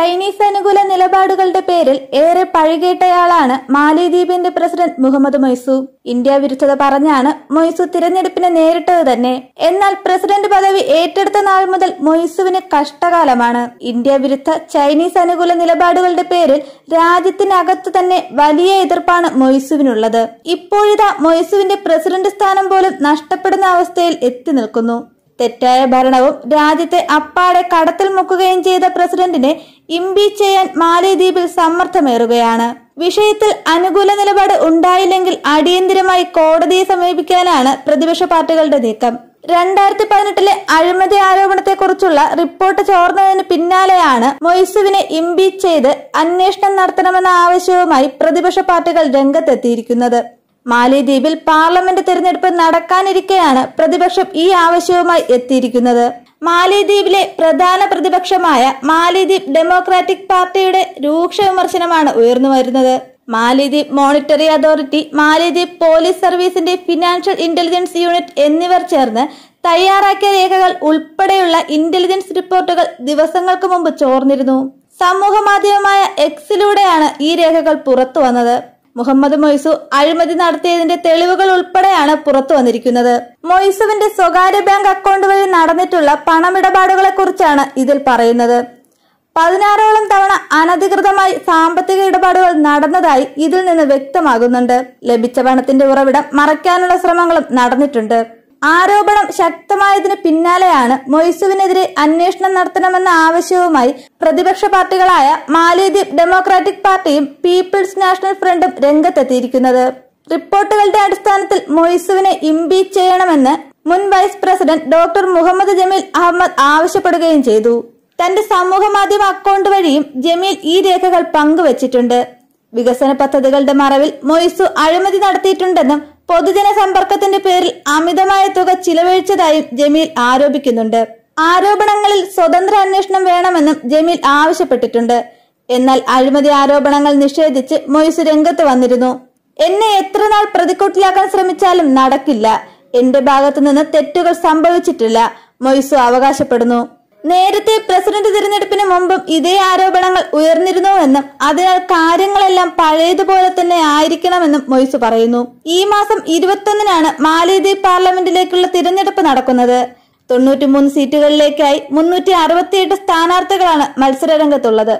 Chinese അനുകൂല നിലപാടുകളുടെ പേരിൽ ഏറെ പഴികേട്ടയാളാണ് മാലിദ്വീപിന്റെ പ്രസിഡന്റ് മുഹമ്മദ് മൊയ്സു ഇന്ത്യ വിരുദ്ധത പറഞ്ഞാണ് മൊയ്സു തിരഞ്ഞെടുപ്പിനെ നേരിട്ടത് തന്നെ എന്നാൽ പ്രസിഡന്റ് പദവി ഏറ്റെടുത്ത നാൾ മുതൽ മൊയ്സുവിന് കഷ്ടകാലമാണ് ഇന്ത്യ വിരുദ്ധ ചൈനീസ് അനുകൂല നിലപാടുകളുടെ പേരിൽ രാജ്യത്തിനകത്തു തന്നെ വലിയ എതിർപ്പാണ് മൊയ്സുവിനുള്ളത് ഇപ്പോഴിതാ മൊയ്സുവിന്റെ പ്രസിഡന്റ് സ്ഥാനം പോലും നഷ്ടപ്പെടുന്ന അവസ്ഥയിൽ എത്തി നിൽക്കുന്നു തെറ്റായ ഭരണവും രാജ്യത്തെ അപ്പാടെ കടത്തിൽ മുക്കുകയും ചെയ്ത പ്രസിഡന്റിനെ ഇംപീച്ച് ചെയ്യാൻ മാലദ്വീപിൽ സമ്മർദ്ദമേറുകയാണ് വിഷയത്തിൽ അനുകൂല നിലപാട് ഉണ്ടായില്ലെങ്കിൽ അടിയന്തിരമായി കോടതിയെ സമീപിക്കാനാണ് പ്രതിപക്ഷ പാർട്ടികളുടെ നീക്കം രണ്ടായിരത്തി പതിനെട്ടിലെ അഴിമതി ആരോപണത്തെക്കുറിച്ചുള്ള റിപ്പോർട്ട് ചോർന്നതിന് പിന്നാലെയാണ് മൊയ്സുവിനെ ഇംപീച്ച് ചെയ്ത് അന്വേഷണം നടത്തണമെന്ന ആവശ്യവുമായി പ്രതിപക്ഷ പാർട്ടികൾ രംഗത്തെത്തിയിരിക്കുന്നത് മാലിദ്വീപിൽ പാർലമെന്റ് തിരഞ്ഞെടുപ്പ് നടക്കാനിരിക്കെയാണ് പ്രതിപക്ഷം ഈ ആവശ്യവുമായി എത്തിയിരിക്കുന്നത് മാലിദ്വീപിലെ പ്രധാന പ്രതിപക്ഷമായ മാലിദ്വീപ് ഡെമോക്രാറ്റിക് പാർട്ടിയുടെ രൂക്ഷ വിമർശനമാണ് ഉയർന്നു വരുന്നത് Maldives monetary authority Maldives police സർവീസിന്റെ ഫിനാൻഷ്യൽ ഇന്റലിജൻസ് യൂണിറ്റ് എന്നിവർ ചേർന്ന് തയ്യാറാക്കിയ രേഖകൾ ഉൾപ്പെടെയുള്ള ഇന്റലിജൻസ് റിപ്പോർട്ടുകൾ ദിവസങ്ങൾക്ക് മുമ്പ് ചോർന്നിരുന്നു സമൂഹ മാധ്യമമായ എക്സിലൂടെയാണ് ഈ രേഖകൾ പുറത്തു വന്നത് മുഹമ്മദ് മൊയ്സു അഴിമതി നടത്തിയതിന്റെ തെളിവുകൾ ഉൾപ്പെടെയാണ് പുറത്തു വന്നിരിക്കുന്നത് മൊയ്സുവിന്റെ സ്വകാര്യ ബാങ്ക് അക്കൗണ്ട് വഴി നടന്നിട്ടുള്ള പണമിടപാടുകളെ കുറിച്ചാണ് ഇതിൽ പറയുന്നത് പതിനാറോളം തവണ അനധികൃതമായി സാമ്പത്തിക ഇടപാടുകൾ നടന്നതായി ഇതിൽ നിന്ന് വ്യക്തമാകുന്നുണ്ട് ലഭിച്ച പണത്തിന്റെ ഉറവിടം മറയ്ക്കാനുള്ള ശ്രമങ്ങളും നടന്നിട്ടുണ്ട് ആരോപണം ശക്തമായതിനു പിന്നാലെയാണ് മൊയ്സുവിനെതിരെ അന്വേഷണം നടത്തണമെന്ന ആവശ്യവുമായി പ്രതിപക്ഷ പാർട്ടികളായ മാലിദ്വീപ് ഡെമോക്രാറ്റിക് പാർട്ടിയും പീപ്പിൾസ് നാഷണൽ ഫ്രണ്ടും രംഗത്തെത്തിയിരിക്കുന്നത് റിപ്പോർട്ടുകളുടെ അടിസ്ഥാനത്തിൽ മൊയ്സുവിനെ ഇംപീച്ച് ചെയ്യണമെന്ന് മുൻ vice president doctor Muhammad Jameel Ahmed ആവശ്യപ്പെടുകയും ചെയ്തു തന്റെ സമൂഹ മാധ്യമ അക്കൗണ്ട് വഴിയും ജമീൽ ഈ രേഖകൾ പങ്കുവച്ചിട്ടുണ്ട് വികസന പദ്ധതികളുടെ മറവിൽ മൊയ്സു അഴിമതി നടത്തിയിട്ടുണ്ടെന്നും പൊതുജന സമ്പർക്കത്തിന്റെ പേരിൽ അമിതമായ തുക ചിലവഴിച്ചതായും ജമീൽ ആരോപിക്കുന്നുണ്ട് ആരോപണങ്ങളിൽ സ്വതന്ത്ര അന്വേഷണം വേണമെന്നും ജമീൽ ആവശ്യപ്പെട്ടിട്ടുണ്ട് എന്നാൽ അഴിമതി ആരോപണങ്ങൾ നിഷേധിച്ച് മൊയ്സ് രംഗത്ത് വന്നിരുന്നു എന്നെ എത്ര നാൾ പ്രതിക്കൂട്ടിലാക്കാൻ ശ്രമിച്ചാലും നടക്കില്ല എന്റെ ഭാഗത്തു നിന്ന് തെറ്റുകൾ സംഭവിച്ചിട്ടില്ല മൊയ്സു അവകാശപ്പെടുന്നു നേരത്തെ പ്രസിഡന്റ് തിരഞ്ഞെടുപ്പിന് മുമ്പും ഇതേ ആരോപണങ്ങൾ ഉയർന്നു ആണെന്നും അതിനാൽ കാര്യങ്ങളെല്ലാം പഴയതുപോലെ തന്നെ ആയിരിക്കണമെന്നും മൊയ്സ് പറയുന്നു ഈ മാസം ഇരുപത്തൊന്നിനാണ് മാലിദ്വീപ് പാർലമെന്റിലേക്കുള്ള തിരഞ്ഞെടുപ്പ് നടക്കുന്നത് തൊണ്ണൂറ്റിമൂന്ന് സീറ്റുകളിലേക്കായി മുന്നൂറ്റി അറുപത്തിയെട്ട് സ്ഥാനാർത്ഥികളാണ് മത്സരരംഗത്തുള്ളത്